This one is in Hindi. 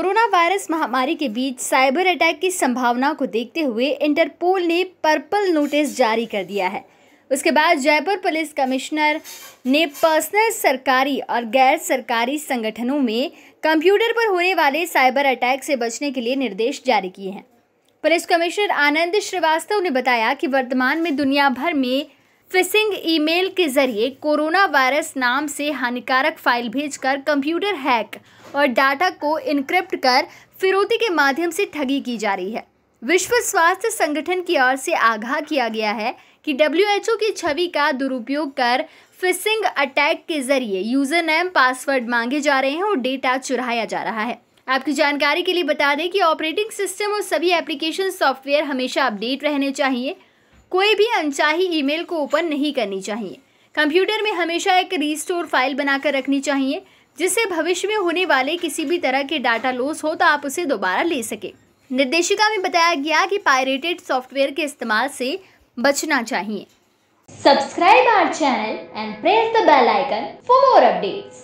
कोरोना वायरस महामारी के बीच साइबर अटैक की संभावना को देखते हुए इंटरपोल ने पर्पल नोटिस जारी कर दिया है उसके बाद जयपुर पुलिस कमिश्नर ने पर्सनल सरकारी और गैर सरकारी संगठनों में कंप्यूटर पर होने वाले साइबर अटैक से बचने के लिए निर्देश जारी किए हैं पुलिस कमिश्नर आनंद श्रीवास्तव ने बताया कि वर्तमान में दुनिया भर में फिशिंग ईमेल के जरिए कोरोना वायरस नाम से हानिकारक फाइल भेजकर कंप्यूटर हैक और डाटा को इनक्रिप्ट कर फिरौती के माध्यम से ठगी की जा रही है विश्व स्वास्थ्य संगठन की ओर से आगाह किया गया है कि डब्ल्यूएचओ की छवि का दुरुपयोग कर फिशिंग अटैक के जरिए यूज़र नेम पासवर्ड मांगे जा रहे हैं और डेटा चुराया जा रहा है आपकी जानकारी के लिए बता दें कि ऑपरेटिंग सिस्टम और सभी एप्लीकेशन सॉफ्टवेयर हमेशा अपडेट रहने चाहिए कोई भी अनचाही ईमेल को ओपन नहीं करनी चाहिए कंप्यूटर में हमेशा एक रीस्टोर फाइल बनाकर रखनी चाहिए जिससे भविष्य में होने वाले किसी भी तरह के डाटा लॉस हो तो आप उसे दोबारा ले सकें निर्देशिका में बताया गया कि पायरेटेड सॉफ्टवेयर के इस्तेमाल से बचना चाहिए subscribe our channel and press the bell icon for more updates